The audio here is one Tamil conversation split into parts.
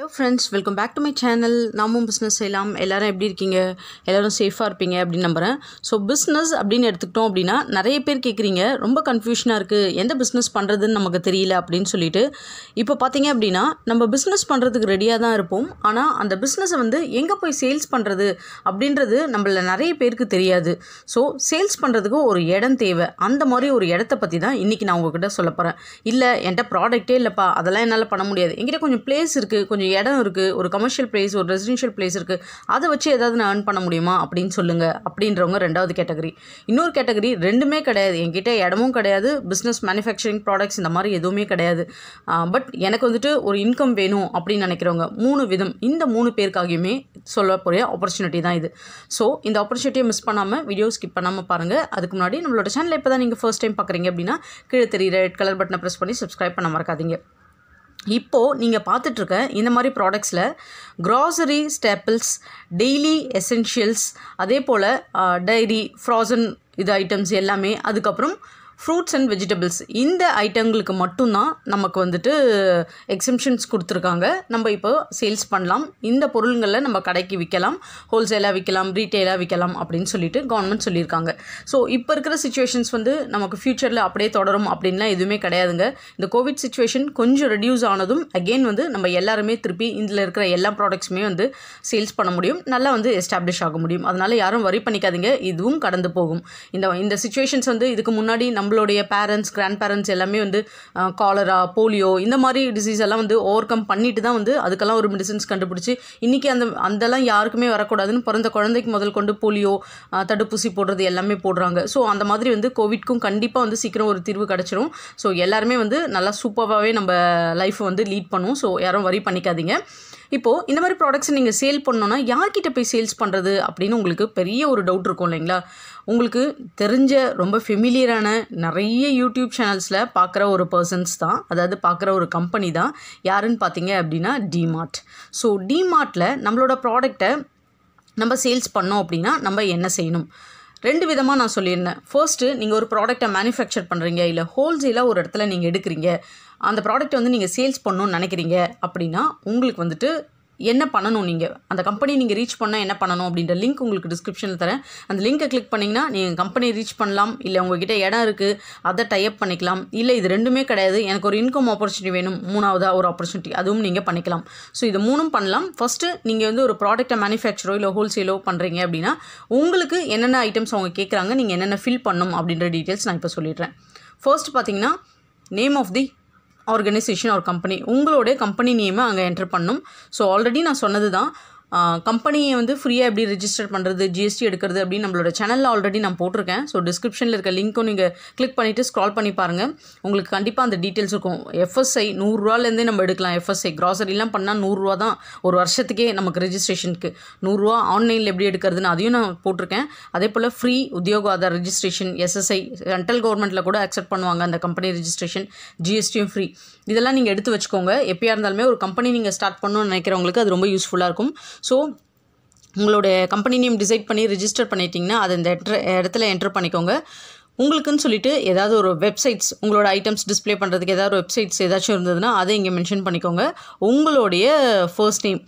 hello friends welcome back to my channel நாமும் பிஸ்னஸ் செய்யலாம் எல்லோரும் எப்படி இருக்கீங்க எல்லோரும் சேஃபாக இருப்பீங்க அப்படின்னு நம்புகிறேன் ஸோ பிஸ்னஸ் அப்படின்னு எடுத்துக்கிட்டோம் அப்படின்னா நிறைய பேர் கேட்குறீங்க ரொம்ப கன்ஃபியூஷனாக இருக்குது எந்த பிஸ்னஸ் பண்ணுறதுன்னு நமக்கு தெரியல அப்படின்னு சொல்லிட்டு இப்போ பார்த்தீங்க அப்படின்னா நம்ம பிஸ்னஸ் பண்ணுறதுக்கு ரெடியாக தான் இருப்போம் ஆனால் அந்த பிஸ்னஸை வந்து எங்கே போய் சேல்ஸ் பண்ணுறது அப்படின்றது நம்மள நிறைய பேருக்கு தெரியாது ஸோ சேல்ஸ் பண்ணுறதுக்கு ஒரு இடம் தேவை அந்த மாதிரி ஒரு இடத்த பற்றி தான் இன்றைக்கி நான் உங்ககிட்ட சொல்ல போகிறேன் இல்லை என்கிட்ட ப்ராடக்ட்டே இல்லைப்பா அதெல்லாம் என்னால் பண்ண முடியாது எங்கிட்ட கொஞ்சம் பிளேஸ் இருக்குது கொஞ்சம் இடம் இருக்குது ஒரு கமர்ஷியல் பிளேஸ் ஒரு ரெசிடென்ஷியல் பிளேஸ் இருக்குது அதை வச்சு ஏதாவது நான் ஏர்ன் பண்ண முடியுமா அப்படின்னு சொல்லுங்கள் அப்படின்றவங்க ரெண்டாவது கேட்டகரி இன்னொரு கேட்டகரி ரெண்டுமே கிடையாது என்கிட்ட இடமும் கிடையாது பிஸ்னஸ் மேனுஃபேக்சரிங் ப்ராடக்ட்ஸ் இந்த மாதிரி எதுவுமே கிடையாது பட் எனக்கு வந்துட்டு ஒரு இன்கம் வேணும் அப்படின்னு நினைக்கிறவங்க மூணு விதம் இந்த மூணு பேருக்காகியுமே சொல்லக்கூடிய ஆப்பர்ச்சுனிட்டி தான் இது ஸோ இந்த ஆப்பர்ச்சுனிட்டியை மிஸ் பண்ணாமல் வீடியோ ஸ்கிப் பண்ணாமல் பாருங்கள் அதுக்கு முன்னாடி நம்மளோட சேனல் இப்போ தான் நீங்கள் ஃபர்ஸ்ட் டைம் பார்க்குறீங்க அப்படின்னா கீழே தெரியுற ரெட் கலர் பட்டனை ப்ரெஸ் பண்ணி சப்ஸ்கிரைப் பண்ண மறக்காதீங்க இப்போது நீங்கள் பார்த்துட்ருக்க இந்த மாதிரி ப்ராடக்ட்ஸில் க்ராசரி ஸ்டேப்பிள்ஸ் டெய்லி எசென்ஷியல்ஸ் அதே போல் டைரி ஃப்ராசன் இது ஐட்டம்ஸ் எல்லாமே அதுக்கப்புறம் ஃப்ரூட்ஸ் அண்ட் வெஜிடபிள்ஸ் இந்த ஐட்டங்களுக்கு மட்டும்தான் நமக்கு வந்துட்டு எக்ஸிபிஷன்ஸ் கொடுத்துருக்காங்க நம்ம இப்போ சேல்ஸ் பண்ணலாம் இந்த பொருள்களை நம்ம கடைக்கு விற்கலாம் ஹோல்சேலாக விற்கலாம் ரீட்டெயிலாக விற்கலாம் அப்படின்னு சொல்லிட்டு கவர்மெண்ட் சொல்லியிருக்காங்க ஸோ இப்போ இருக்கிற சுச்சுவேஷன்ஸ் வந்து நமக்கு ஃப்யூச்சரில் அப்படியே தொடரும் அப்படின்லாம் எதுவுமே கிடையாதுங்க இந்த கோவிட் சுச்சுவேஷன் கொஞ்சம் ரெடியூஸ் ஆனதும் அகெயின் வந்து நம்ம எல்லாருமே திருப்பி இதில் இருக்கிற எல்லா ப்ராடக்ட்ஸுமே வந்து சேல்ஸ் பண்ண முடியும் நல்லா வந்து எஸ்டாப்ளிஷ் ஆக முடியும் அதனால் யாரும் வரி பண்ணிக்காதீங்க இதுவும் கடந்து போகும் இந்த இந்த சுச்சுவேஷன்ஸ் வந்து இதுக்கு முன்னாடி நம்ம நம்மளுடைய பேரண்ட்ஸ் கிராண்ட் பேரண்ட்ஸ் எல்லாமே வந்து காலரா போலியோ இந்த மாதிரி டிசீஸ் எல்லாம் வந்து ஓவர் கம் பண்ணிட்டு தான் வந்து அதுக்கெல்லாம் ஒரு மெடிசன்ஸ் கண்டுபிடிச்சி இன்றைக்கி அந்த அந்தெல்லாம் யாருக்குமே வரக்கூடாதுன்னு பிறந்த குழந்தைக்கு முதல் கொண்டு போலியோ தடுப்பூசி போடுறது எல்லாமே போடுறாங்க ஸோ அந்த மாதிரி வந்து கோவிட்க்கும் கண்டிப்பாக வந்து சீக்கிரம் ஒரு தீர்வு கிடச்சிரும் ஸோ எல்லாருமே வந்து நல்லா சூப்பராகவே நம்ம லைஃப்பை வந்து லீட் பண்ணுவோம் ஸோ யாரும் வரி பண்ணிக்காதீங்க இப்போது இந்த மாதிரி ப்ராடக்ட்ஸ் நீங்கள் சேல் பண்ணோன்னா யார்கிட்ட போய் சேல்ஸ் பண்ணுறது அப்படின்னு உங்களுக்கு பெரிய ஒரு டவுட் இருக்கும் இல்லைங்களா உங்களுக்கு தெரிஞ்ச ரொம்ப ஃபெமிலியரான நிறைய யூடியூப் சேனல்ஸில் பார்க்குற ஒரு பர்சன்ஸ் தான் அதாவது பார்க்குற ஒரு கம்பெனி தான் யாருன்னு பார்த்தீங்க அப்படின்னா டிமார்ட் ஸோ டிமார்ட்டில் நம்மளோட ப்ராடக்டை நம்ம சேல்ஸ் பண்ணோம் அப்படின்னா நம்ம என்ன செய்யணும் ரெண்டு விதமாக நான் சொல்லியிருந்தேன் ஃபர்ஸ்ட்டு நீங்கள் ஒரு ப்ராடக்ட்டை மேனுஃபேக்சர் பண்ணுறீங்க இல்லை ஹோல்சேலாக ஒரு இடத்துல நீங்கள் எடுக்கிறீங்க அந்த ப்ராடக்ட் வந்து நீங்கள் சேல்ஸ் பண்ணணும்னு நினைக்கிறீங்க அப்படின்னா உங்களுக்கு வந்துட்டு என்ன பண்ணணும் நீங்கள் அந்த கம்பெனி நீங்கள் ரீச் பண்ணால் என்ன பண்ணணும் அப்படின்ற லிங்க் உங்களுக்கு டிஸ்கிரிப்ஷனில் தரேன் அந்த லிங்க்கை கிளிக் பண்ணிங்கன்னா நீங்கள் கம்பெனி ரீச் பண்ணலாம் இல்லை உங்ககிட்ட இடம் இருக்குது அதை டைப் பண்ணிக்கலாம் இல்லை இது ரெண்டுமே கிடையாது எனக்கு ஒரு இன்கம் ஆப்பர்ச்சுனிட்டி வேணும் மூணாவதாக ஒரு ஆப்பர்ச்சுனிட்டி அதுவும் நீங்கள் பண்ணிக்கலாம் ஸோ இது மூணும் பண்ணலாம் ஃபஸ்ட்டு நீங்கள் வந்து ஒரு ப்ராடக்ட்டை மேனுஃபேக்சரோ இல்லை ஹோல்சேலோ பண்ணுறீங்க அப்படின்னா உங்களுக்கு என்னென்ன ஐட்டம்ஸ் அவங்க கேட்குறாங்க நீங்கள் என்னென்ன ஃபில் பண்ணணும் அப்படின்ற டீட்டெயில்ஸ் நான் இப்போ சொல்லிடுறேன் ஃபர்ஸ்ட் பார்த்தீங்கன்னா name of the organisation or company உங்களுடைய கம்பெனி நேமை அங்கே என்டர் பண்ணும் ஸோ ஆல்ரெடி நான் சொன்னது தான் கம்பெனியை வந்து ஃப்ரீயாக எப்படி ரிஜிஸ்டர் பண்ணுறது ஜிஎஸ்டி எடுக்கிறது அப்படின்னு நம்மளோட சேனலில் ஆல்ரெடி நான் போட்டிருக்கேன் ஸோ டிஸ்கிரிப்ஷனில் இருக்க லிங்க்கும் நீங்கள் கிளிக் பண்ணிவிட்டு ஸ்க்ரால் பண்ணி பாருங்கள் உங்களுக்கு கண்டிப்பாக அந்த டீட்டெயில்ஸ் இருக்கும் எஃப்எஸ்ஐ நூறுரூவாலேருந்தே நம்ம எடுக்கலாம் எஃப்எஸ்ஐ கிராசரிலாம் பண்ணால் நூறுரூவா தான் ஒரு வருஷத்துக்கே நமக்கு ரிஜிஸ்ட்ரேஷனுக்கு நூறுரூவா ஆன்லைனில் எப்படி எடுக்கிறதுன்னு அதையும் நான் போட்டிருக்கேன் அதே போல் ஃப்ரீ உத்தியோக ஆதார் ரிஜிஸ்ட்ரேஷன் எஸ்எஸ்ஐ சென்ட்ரல் கவர்மெண்ட்டில் கூட அக்செப்ட் பண்ணுவாங்க அந்த கம்பெனி ரிஜிஸ்ட்ரேஷன் ஜிஎஸ்டியும் ஃப்ரீ இதெல்லாம் நீங்கள் எடுத்து வச்சுக்கோங்க எப்போயா இருந்தாலுமே ஒரு கம்பெனி நீங்கள் ஸ்டார்ட் பண்ணணும்னு நினைக்கிறவங்களுக்கு அது ரொம்ப யூஸ்ஃபுல்லாக இருக்கும் ஸோ உங்களுடைய கம்பெனி நேம் டிசைட் பண்ணி ரிஜிஸ்டர் பண்ணிட்டீங்கன்னா அது இந்த இடத்துல என்ட்ரு பண்ணிக்கோங்க உங்களுக்குன்னு சொல்லிட்டு ஏதாவது ஒரு வெப்சைட்ஸ் உங்களோட ஐட்டம்ஸ் டிஸ்பிளே பண்ணுறதுக்கு ஏதாவது வெப்சைட்ஸ் ஏதாச்சும் இருந்ததுன்னா அதை இங்கே மென்ஷன் பண்ணிக்கோங்க உங்களுடைய ஃபர்ஸ்ட் நேம்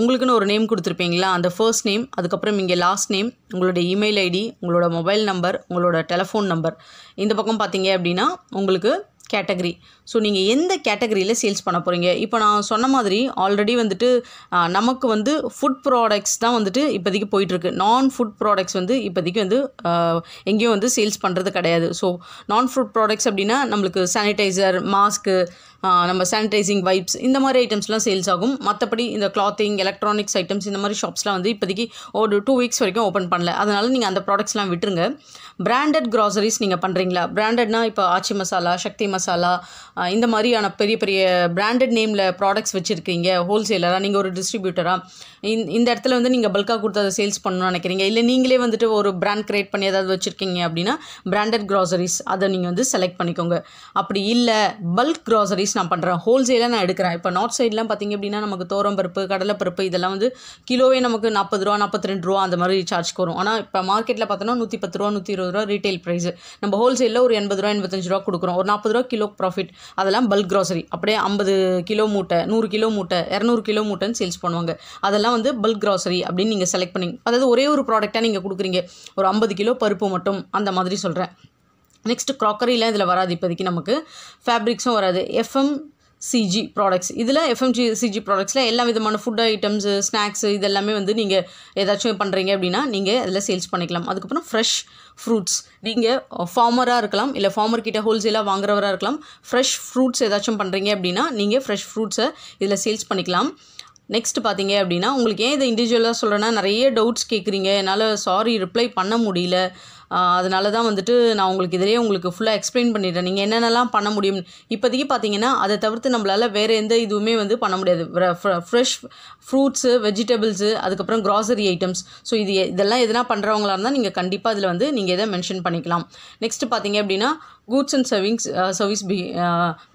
உங்களுக்குன்னு ஒரு நேம் கொடுத்துருப்பீங்களா அந்த ஃபர்ஸ்ட் நேம் அதுக்கப்புறம் இங்கே லாஸ்ட் நேம் உங்களுடைய இமெயில் ஐடி உங்களோட மொபைல் நம்பர் உங்களோட டெலஃபோன் நம்பர் இந்த பக்கம் பார்த்தீங்க அப்படின்னா உங்களுக்கு கேட்டகரி ஸோ நீங்கள் எந்த கேட்டகரியில் சேல்ஸ் பண்ண போகிறீங்க இப்போ நான் சொன்ன மாதிரி ஆல்ரெடி வந்துட்டு நமக்கு வந்து ஃபுட் ப்ராடக்ட்ஸ் தான் வந்துட்டு இப்போதைக்கு போயிட்டுருக்கு நான் ஃபுட் ப்ராடக்ட்ஸ் வந்து இப்போதைக்கு வந்து எங்கேயும் வந்து சேல்ஸ் பண்ணுறது கிடையாது ஸோ நான் ஃபுட் ப்ராடக்ட்ஸ் அப்படின்னா நம்மளுக்கு சானிடைசர் மாஸ்க்கு நம்ம சானிடைசிங் வைப்ஸ் இந்த மாதிரி ஐட்டம்ஸ்லாம் சேல்ஸ் ஆகும் மற்றபடி இந்த கிளாத்திங் எலக்ட்ரானிக்ஸ் ஐட்டம்ஸ் இந்த மாதிரி ஷாப்ஸ்லாம் வந்து இப்போதைக்கு ஒரு டூ வீக்ஸ் வரைக்கும் ஓப்பன் பண்ணல அதனால் நீங்கள் அந்த ப்ராடக்ட்ஸ்லாம் விட்டுருங்க பிராண்டட் க்ராசரிஸ் நீங்கள் பண்ணுறீங்களா பிராண்டட்னா இப்போ ஆச்சி மசாலா சக்தி மசாலா இந்த மாதிரியான பெரிய பெரிய பிராண்டட் நேமில் ப்ராடக்ட்ஸ் வச்சுருக்கீங்க ஹோல்சேலராக நீங்கள் ஒரு டிஸ்ட்ரிபியூட்டராக இந்த இடத்துல வந்து நீங்கள் பல்காக கொடுத்து அதை சேல்ஸ் பண்ணணும்னு நினைக்கிறீங்க இல்லை நீங்களே வந்துட்டு ஒரு பிராண்ட் க்ரியேட் பண்ணி ஏதாவது வச்சுருக்கீங்க அப்படின்னா பிராண்டட் க்ராசரிஸ் அதை நீங்கள் வந்து செலக்ட் பண்ணிக்கோங்க அப்படி இல்லை பல்க் க்ராசரிஸ் நான் பண்ணுறேன் ஹோல்சேலாக நான் எடுக்கிறேன் இப்போ நார்த் சைட்லாம் பார்த்திங்க அப்படின்னா நமக்கு தோரம்பருப்பு கடலைப்பருப்பு இதெல்லாம் வந்து கிலோவே நமக்கு நாற்பது ரூபா நாற்பத்தி ரெண்டு ரூபா அந்த மாதிரி சார்ஜ் வரும் ஆனால் இப்போ மார்க்கெட்டில் பார்த்தோன்னா நூற்றி பத்து ரூபா நூற்றி இருபது ரூபா ரீட்டைல் ப்ரைஸ் நம்ம ஹோல்சேலில் ஒரு எண்பது ரூபா எண்பத்தஞ்சு ரூபா கொடுக்குறோம் ஒரு நாற்பது ரூபா கிலோ ப்ராஃபிட் அதெல்லாம் பல்க் க்ராசரி அப்படியே ஐம்பது கிலோ மூட்டை நூறு கிலோ மூட்டை இரநூறு கிலோ மூட்டைன்னு சேல்ஸ் பண்ணுவாங்க அதெல்லாம் அப்படின்னா வந்து பல்க் கிராசரி அப்படின்னு நீங்கள் செலக்ட் பண்ணி அதாவது ஒரே ஒரு ப்ராடக்டாக நீங்கள் கொடுக்குறீங்க ஒரு ஐம்பது கிலோ பருப்பு மட்டும் அந்த மாதிரி சொல்கிறேன் நெக்ஸ்ட் க்ராக்கரிலாம் இதில் வராது இப்போதைக்கு நமக்கு ஃபேப்ரிக்ஸும் வராது எஃப்எம் சிஜி ப்ராடக்ட்ஸ் இதில் எஃப்எம்ஜி சிஜி ப்ராடக்ட்ஸில் எல்லா விதமான ஃபுட் ஐட்டம்ஸு ஸ்நாக்ஸு இது எல்லாமே வந்து நீங்கள் ஏதாச்சும் பண்ணுறீங்க அப்படின்னா நீங்கள் அதில் சேல்ஸ் பண்ணிக்கலாம் அதுக்கப்புறம் ஃப்ரெஷ் ஃப்ரூட்ஸ் நீங்கள் ஃபார்மராக இருக்கலாம் இல்லை ஃபார்மர் ஹோல்சேலாக வாங்குறவராக இருக்கலாம் ஃப்ரெஷ் ஃப்ரூட்ஸ் ஏதாச்சும் பண்ணுறீங்க அப்படின்னா நீங்கள் ஃப்ரெஷ் ஃப்ரூட்ஸை இதில் சேல்ஸ் பண்ணிக்கலாம் நெக்ஸ்ட் பார்த்தீங்க அப்படின்னா உங்களுக்கு ஏன் இதை இண்டிவிஜுவலாக சொல்கிறேன்னா நிறைய டவுட்ஸ் கேட்குறீங்க என்னால் சாரி ரிப்ளை பண்ண முடியல அதனால தான் வந்துட்டு நான் உங்களுக்கு இதிலே உங்களுக்கு ஃபுல்லாக எக்ஸ்பிளைன் பண்ணிடுறேன் நீங்கள் என்னென்னலாம் பண்ண முடியும் இப்போதைக்கு பார்த்தீங்கன்னா அதை தவிர்த்து நம்மளால் வேறு எந்த இதுவுமே வந்து பண்ண முடியாது ஃப்ரெஷ் ஃப்ரூட்ஸு வெஜிடபிள்ஸு அதுக்கப்புறம் க்ராசரி ஐட்டம்ஸ் ஸோ இது இதெல்லாம் எதனா பண்ணுறவங்களா இருந்தால் நீங்கள் கண்டிப்பாக இதில் வந்து நீங்கள் எதை மென்ஷன் பண்ணிக்கலாம் நெக்ஸ்ட் பார்த்தீங்க அப்படின்னா goods and servings service be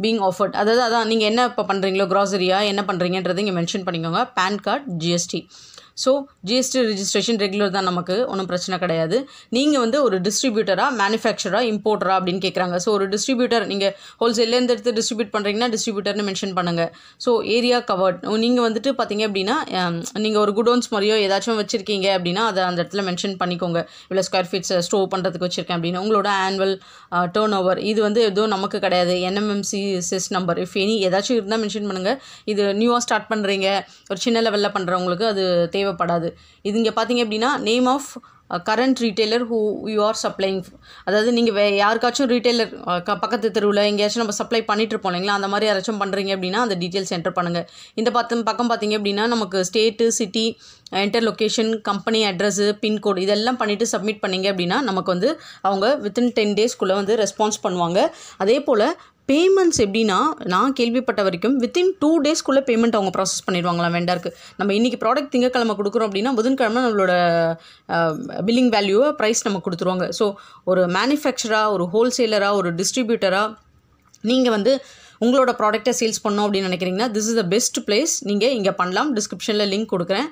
being offered அதாவது அதான் நீங்கள் என்ன இப்போ பண்ணுறீங்களோ க்ராசரியாக என்ன பண்ணுறீங்கன்றதை இங்கே மென்ஷன் பண்ணிக்கோங்க PAN card GST so GST registration regular தான் நமக்கு ஒன்றும் பிரச்சனை கிடையாது நீங்கள் வந்து ஒரு டிஸ்ட்ரிபியூட்டராக மேனுஃபேக்சராக இம்போர்ட்டரா அப்படின்னு கேட்குறாங்க ஸோ ஒரு டிஸ்ட்ரிபியூட்டர் நீங்கள் ஹோல்சேல்லேருந்து எடுத்து டிஸ்ட்ரிபியூட் பண்ணுறீங்கன்னா டிஸ்ட்ரிபியூட்டர்னு மென்ஷன் பண்ணுங்கள் ஸோ ஏரியா கவர்ட் நீங்கள் வந்துட்டு பார்த்தீங்க அப்படின்னா நீங்கள் ஒரு குடோன்ஸ் மாதிரியோ ஏதாச்சும் வச்சுருக்கீங்க அப்படின்னா அதை அந்த இடத்துல மென்ஷன் பண்ணிக்கோங்க இவ்வளோ ஸ்கொயர் ஃபீட்ஸை ஸ்டோ பண்ணுறதுக்கு வச்சுருக்கேன் அப்படின்னு உங்களோட ஆனுவல் டேர்ன் ஓவர் இது வந்து எதுவும் நமக்கு கிடையாது என்எம்எம்சி சிஸ் நம்பர் இஃப் எனி ஏதாச்சும் இருந்தால் மென்ஷன் பண்ணுங்கள் இது நியூவாக ஸ்டார்ட் பண்ணுறீங்க ஒரு சின்ன லெவலில் பண்ணுறவங்களுக்கு அது தேவை தேவைப்படாது இங்கே பார்த்தீங்க அப்படின்னா name of current retailer who you are supplying அதாவது நீங்கள் வே யாருக்காச்சும் uh, க பக்கத்து தெருவில் எங்கேயாச்சும் நம்ம சப்ளை பண்ணிட்டு இருப்போம் இல்லைங்களா அந்த மாதிரி யாராச்சும் பண்ணுறீங்க அப்படின்னா அந்த டீட்டெயில்ஸ் என்டர் பண்ணுங்கள் இந்த பக்கம் பக்கம் பார்த்தீங்க அப்படின்னா நமக்கு state city enter location company address pin code இதெல்லாம் பண்ணிவிட்டு சப்மிட் பண்ணிங்க அப்படின்னா நமக்கு வந்து அவங்க வித்தின் டென் டேஸ்க்குள்ளே வந்து ரெஸ்பான்ஸ் பண்ணுவாங்க அதே போல் பேமெண்ட்ஸ் எப்படின்னா நான் கேள்விப்பட்ட வரைக்கும் வித்தின் டூ டேஸ்க்குள்ளே பேமெண்ட் அவங்க ப்ராசஸ் பண்ணிடுவாங்களா வெண்டருக்கு நம்ம இன்றைக்கி ப்ராடக்ட் திங்கக்கிழமை கொடுக்குறோம் அப்படின்னா புதன்கிழமை நம்மளோட பில்லிங் வேல்யூவை ப்ரைஸ் நம்ம கொடுத்துருவாங்க ஸோ ஒரு மேனுஃபேக்சராக ஒரு ஹோல்சேலராக ஒரு டிஸ்ட்ரிபியூட்டராக நீங்கள் வந்து உங்களோட ப்ராடக்ட்டை சேல்ஸ் பண்ணோம் அப்படின்னு நினைக்கிறீங்கன்னா this is the best place நீங்கள் இங்கே பண்ணலாம் டிஸ்கிரிப்ஷனில் லிங்க் கொடுக்குறேன்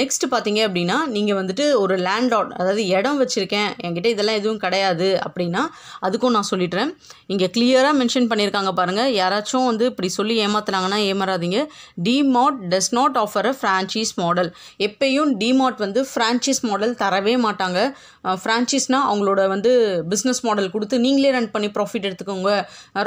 நெக்ஸ்ட் பார்த்தீங்க அப்படின்னா நீங்கள் வந்துட்டு ஒரு லேண்ட்லாட் அதாவது இடம் வச்சுருக்கேன் என்கிட்ட இதெல்லாம் எதுவும் கிடையாது அப்படின்னா அதுக்கும் நான் சொல்லிடுறேன் இங்கே கிளியராக மென்ஷன் பண்ணியிருக்காங்க பாருங்கள் யாராச்சும் வந்து இப்படி சொல்லி ஏமாத்துனாங்கன்னா ஏமாறாதீங்க DMart does not offer a franchise model எப்பயும் டிமார்ட் வந்து ஃப்ரான்ச்சைஸ் மாடல் தரவே மாட்டாங்க ஃப்ரான்ச்சைஸ்னால் அவங்களோட வந்து பிஸ்னஸ் மாடல் கொடுத்து நீங்களே ரன் பண்ணி ப்ராஃபிட் எடுத்துக்கோங்க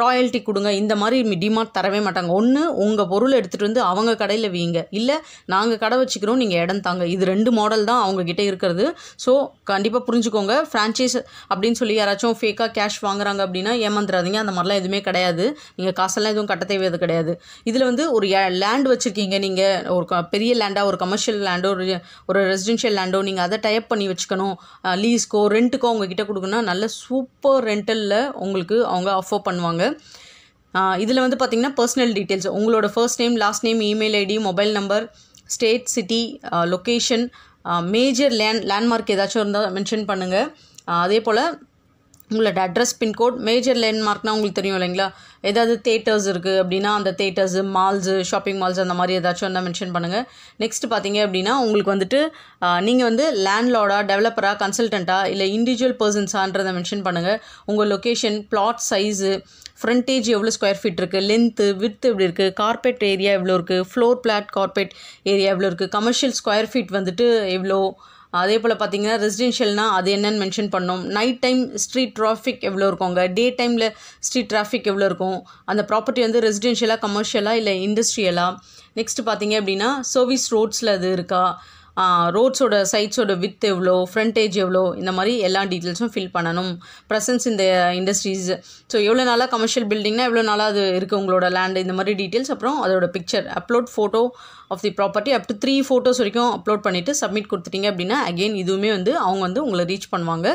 ராயல்ட்டி கொடுங்க இந்த மாதிரி டிமாண்ட் தரவே மாட்டாங்க ஒன்று உங்கள் பொருள் எடுத்துகிட்டு வந்து அவங்க கடையில் வீங்க இல்லை நாங்கள் கடை வச்சுக்கிறோம் நீங்கள் இடம் தாங்க இது ரெண்டு மாடல் தான் அவங்கக்கிட்ட இருக்கிறது ஸோ கண்டிப்பாக புரிஞ்சுக்கோங்க ஃப்ரான்ச்சைஸ் அப்படின்னு சொல்லி யாராச்சும் ஃபேக்காக கேஷ் வாங்குறாங்க அப்படின்னா ஏமாந்துடாதீங்க அந்த மாதிரிலாம் எதுவுமே கிடையாது நீங்கள் காசெல்லாம் எதுவும் கட்ட தேவையது கிடையாது இதில் வந்து ஒரு லேண்ட் வச்சுருக்கீங்க நீங்கள் ஒரு பெரிய லேண்டாக ஒரு கமர்ஷியல் லேண்டோ ஒரு ஒரு ரெசிடென்ஷியல் லேண்டோ நீங்கள் அதை டைப் பண்ணி வச்சுக்கணும் லீஸ்க்கோ ரெண்ட்டுக்கோ உங்ககிட்ட கொடுக்குன்னா நல்ல சூப்பர் ரெண்டலில் உங்களுக்கு அவங்க அஃபோர் பண்ணுவாங்க இதில் வந்து பார்த்திங்கன்னா பர்சனல் டீட்டெயில்ஸ் உங்களோட first name last name email ID mobile number state city location major land landmark ஏதாச்சும் இருந்தால் மென்ஷன் பண்ணுங்கள் அதே போல் உங்களோட அட்ரஸ் பின்கோட் மேஜர் லேண்ட்மார்க்னால் உங்களுக்கு தெரியும் இல்லைங்களா ஏதாவது தேட்டர்ஸ் இருக்குது அப்படின்னா அந்த தேட்டர்ஸு மால்ஸு ஷாப்பிங் மால்ஸ் அந்த மாதிரி ஏதாச்சும் இருந்தால் மென்ஷன் பண்ணுங்கள் நெக்ஸ்ட் பார்த்தீங்க அப்படின்னா உங்களுக்கு வந்துட்டு நீங்கள் வந்து லேண்ட்லாடாக டெவலப்பராக கன்சல்டண்ட்டாக இல்லை இண்டிவிஜுவல் பர்சன்ஸான்றதை மென்ஷன் பண்ணுங்கள் உங்கள் லொக்கேஷன் பிளாட் சைஸு ஃப்ரண்டேஜ் எவ்வளோ ஸ்கொயர் ஃபீட் இருக்குது லென்த்து வித் எப்படி இருக்குது கார்பெட் ஏரியா எவ்வளோ இருக்குது ஃப்ளோர் பிளாட் கார்பெட் ஏரியா எவ்வளோ இருக்குது கமர்ஷியல் ஸ்கொயர் ஃபீட் வந்துட்டு எவ்வளோ அதே போல் பார்த்தீங்கன்னா ரெசிடென்ஷியல்னால் அது என்னென்னு மென்ஷன் பண்ணோம் நைட் டைம் ஸ்ட்ரீட் ட்ராஃபிக் எவ்வளோ இருக்கும் அங்கே டே டைமில் ஸ்ட்ரீட் டிராஃபிக் எவ்வளோ இருக்கும் அந்த ப்ராப்பர்ட்டி வந்து ரெசிடென்ஷியலாக கமர்ஷியலாக இல்லை இண்டஸ்ட்ரியலாக நெக்ஸ்ட் பார்த்தீங்க அப்படின்னா சர்வீஸ் ரோட்ஸில் அது இருக்கா ரோட்ஸோட சைட்ஸோட வித் எவ்வளோ ஃப்ரண்டேஜ் எவ்வளோ இந்த மாதிரி எல்லா டீட்டெயில்ஸும் ஃபில் பண்ணணும் ப்ரெசன்ஸ் இந்த இண்டஸ்ட்ரீஸ் ஸோ எவ்வளோ நாளாக கமர்ஷியல் பில்டிங்னா எவ்வளோ நாளாக அது இருக்குது உங்களோட லேண்டு இந்த மாதிரி டீட்டெயில்ஸ் அப்புறம் அதோட picture upload photo of the property up to three photos வரைக்கும் அப்லோட் பண்ணிவிட்டு சப்மிட் கொடுத்துட்டீங்க அப்படின்னா அகெயின் இதுவுமே வந்து அவங்க வந்து உங்களை ரீச் பண்ணுவாங்க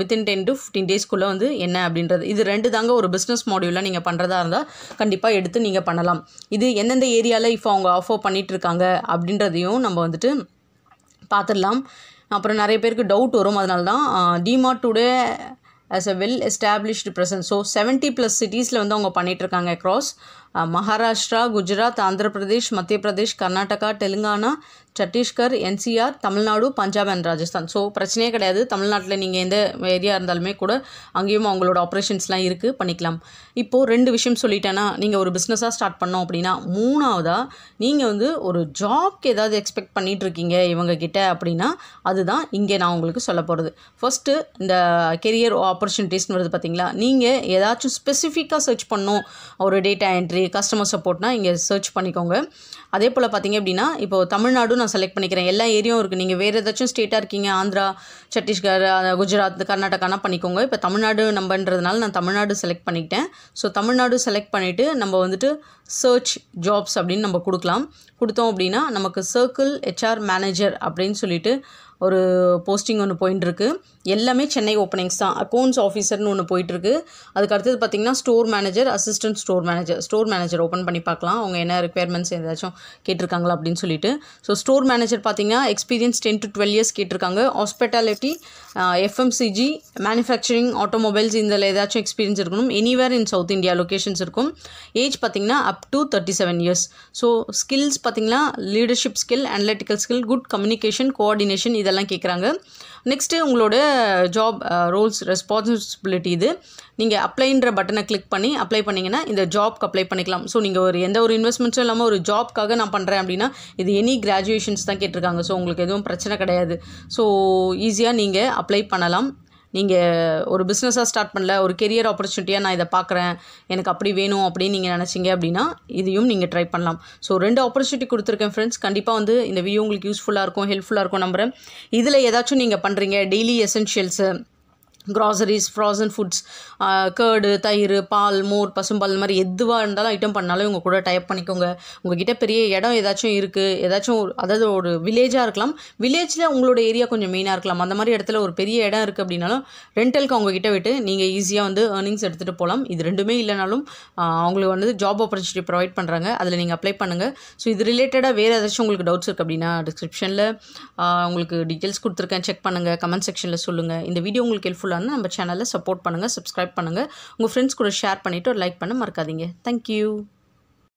வித்தின் டென் டு ஃபிஃப்டீன் டேஸ்க்குள்ளே வந்து என்ன அப்படின்றது இது ரெண்டு தாங்க ஒரு பிஸ்னஸ் மாடியூலாக நீங்கள் பண்ணுறதா இருந்தால் கண்டிப்பாக எடுத்து நீங்கள் பண்ணலாம் இது எந்தெந்த ஏரியாவில் இப்போ அவங்க ஆஃபர் பண்ணிகிட்ருக்காங்க அப்படின்றதையும் நம்ம வந்துட்டு பார்த்துடலாம் அப்புறம் நிறைய பேருக்கு டவுட் வரும் அதனால தான் DMart today as a well established present so seventy plus சிட்டிஸில் வந்து அவங்க பண்ணிகிட்ருக்காங்க across Maharashtra Gujarat Andhra Pradesh Madhya Pradesh Karnataka Telangana Chhattisgarh NCR Tamil Nadu Punjab and Rajasthan so பிரச்சனையே கிடையாது தமிழ்நாட்டில் நீங்கள் எந்த ஏரியா இருந்தாலுமே கூட அங்கேயும் அவங்களோட ஆப்ரேஷன்ஸ்லாம் இருக்குது பண்ணிக்கலாம் இப்போது ரெண்டு விஷயம் சொல்லிட்டேன்னா நீங்கள் ஒரு பிஸ்னஸாக ஸ்டார்ட் பண்ணோம் அப்படின்னா மூணாவதாக நீங்கள் வந்து ஒரு ஜாப்க்கு ஏதாவது எக்ஸ்பெக்ட் பண்ணிகிட்ருக்கீங்க இவங்கக்கிட்ட அப்படின்னா அதுதான் இங்கே நான் உங்களுக்கு சொல்ல போகிறது ஃபஸ்ட்டு இந்த கெரியர் ஆப்பர்ச்சுனிட்டிஸ்னு வருது பார்த்தீங்களா நீங்கள் ஏதாச்சும் ஸ்பெசிஃபிக்காக சர்ச் பண்ணணும் ஒரு டேட்டா என்ட்ரி சாரி கஸ்டமர் சப்போர்ட்னா இங்கே சர்ச் பண்ணிக்கோங்க அதே போல் பார்த்திங்க அப்படின்னா இப்போ தமிழ்நாடும் நான் செலக்ட் பண்ணிக்கிறேன் எல்லா ஏரியாவும் இருக்குது நீங்கள் வேறு ஏதாச்சும் ஸ்டேட்டாக இருக்கீங்க ஆந்திரா சத்தீஸ்கர் குஜராத் கர்நாடகானா பண்ணிக்கோங்க இப்போ தமிழ்நாடு நம்பன்றதுனால நான் தமிழ்நாடு செலக்ட் பண்ணிக்கிட்டேன் ஸோ தமிழ்நாடு செலக்ட் பண்ணிவிட்டு நம்ம வந்துட்டு சர்ச் ஜாப்ஸ் அப்படின்னு நம்ம கொடுக்கலாம் கொடுத்தோம் அப்படின்னா நமக்கு சர்க்கிள் ஹெச்ஆர் மேனேஜர் அப்படின்னு சொல்லிட்டு ஒரு போஸ்டிங் ஒன்று போயின்ட்டுருக்கு எல்லாமே சென்னை ஓப்பனிங்ஸ் தான் அக்கௌண்ட்ஸ் ஆஃபீஸர்னு ஒன்று போயிட்டுருக்கு அதுக்கு அடுத்தது பார்த்திங்கன்னா store manager assistant store manager store manager open பண்ணி பார்க்கலாம் அவங்க என்ன ரிக்குயர்மெண்ட்ஸ் ஏதாச்சும் கேட்டிருக்காங்களா அப்படின்னு சொல்லிட்டு ஸோ ஸ்டோர் மேனேஜர் பார்த்திங்கன்னா experience ten to twelve years கேட்டிருக்காங்க ஹாஸ்பிட்டாலிட்டி எஃப்எம்சிஜி மேனுஃபேக்சரிங் ஆட்டோமொபைல்ஸ் இதில் ஏதாச்சும் எக்ஸ்பீரியன்ஸ் இருக்கணும் anywhere in South India locations இருக்கும் ஏஜ் பார்த்திங்கன்னா up to thirty seven years so skills பார்த்திங்கன்னா leadership skill analytical skill good communication coordination இது இதெல்லாம் கேட்குறாங்க நெக்ஸ்ட்டு உங்களோட ஜாப் ரோல்ஸ் ரெஸ்பான்சிபிலிட்டி இது நீங்கள் அப்ளைன்ற பட்டனை கிளிக் பண்ணி அப்ளை பண்ணிங்கன்னா இந்த ஜாப்க்கு அப்ளை பண்ணிக்கலாம் ஸோ நீங்கள் ஒரு எந்த ஒரு இன்வெஸ்ட்மெண்ட்ஸும் இல்லாமல் ஒரு ஜாப்க்காக நான் பண்ணுறேன் அப்படின்னா இது எனி கிராஜுவேஷன்ஸ் தான் கேட்டிருக்காங்க ஸோ உங்களுக்கு எதுவும் பிரச்சனை கிடையாது ஸோ ஈஸியாக நீங்கள் அப்ளை பண்ணலாம் நீங்கள் ஒரு பிஸ்னஸாக ஸ்டார்ட் பண்ணல ஒரு கெரியர் ஆப்பர்ச்சுனிட்டியாக நான் இதை பார்க்குறேன் எனக்கு அப்படி வேணும் அப்படின்னு நீங்கள் நினச்சிங்க அப்படின்னா இதையும் நீங்கள் ட்ரை பண்ணலாம் ஸோ ரெண்டு ஆப்பர்ச்சுனிட்டி கொடுத்துருக்கேன் ஃப்ரெண்ட்ஸ் கண்டிப்பாக வந்து இந்த வீடியோ உங்களுக்கு யூஸ்ஃபுல்லாக இருக்கும் ஹெல்ப்ஃபுல்லாக இருக்கும் நம்புகிறேன் இதில் ஏதாச்சும் நீங்கள் பண்ணுறீங்க daily essentials groceries frozen foods curd தயிர் பால் மோர் பசும்பால் இந்த மாதிரி எதுவாக இருந்தாலும் ஐட்டம் பண்ணாலும் இவங்க கூட டைப் பண்ணிக்கோங்க உங்ககிட்ட பெரிய இடம் ஏதாச்சும் இருக்குது ஏதாச்சும் ஒரு அதாவது ஒரு வில்லேஜாக இருக்கலாம் வில்லேஜில் உங்களோட ஏரியா கொஞ்சம் மெயினாக இருக்கலாம் அந்த மாதிரி இடத்துல ஒரு பெரிய இடம் இருக்குது அப்படின்னாலும் ரெண்டலுக்கு அவங்கக்கிட்ட விட்டு நீங்கள் ஈஸியாக வந்து ஏர்னிங்ஸ் எடுத்துகிட்டு போகலாம் இது ரெண்டுமே இல்லைனாலும் அவங்களுக்கு வந்து ஜாப் ஆப்பர்ச்சுனிட்டி ப்ரொவைட் பண்ணுறாங்க அதில் நீங்கள் அப்ளை பண்ணுங்கள் ஸோ இது ரிலேட்டடாக வேறு ஏதாச்சும் உங்களுக்கு டவுட்ஸ் இருக்குது அப்படின்னா டிஸ்கிரிப்ஷனில் உங்களுக்கு டீட்டெயில்ஸ் கொடுத்துருக்கேன் செக் பண்ணுங்கள் கமெண்ட் செக்ஷனில் சொல்லுங்கள் இந்த வீடியோ உங்களுக்கு ஹெல்ப்ஃபுல்லாக வந்து நம்ம சேனலில் சப்போர்ட் பண்ணுங்கள் சப்ஸ்கிரைப் பண்ணுங்கள் உங்கள் ஃப்ரெண்ட்ஸ் கூட ஷேர் பண்ணிவிட்டு ஒரு லைக் பண்ண மறக்காதீங்க தேங்க்யூ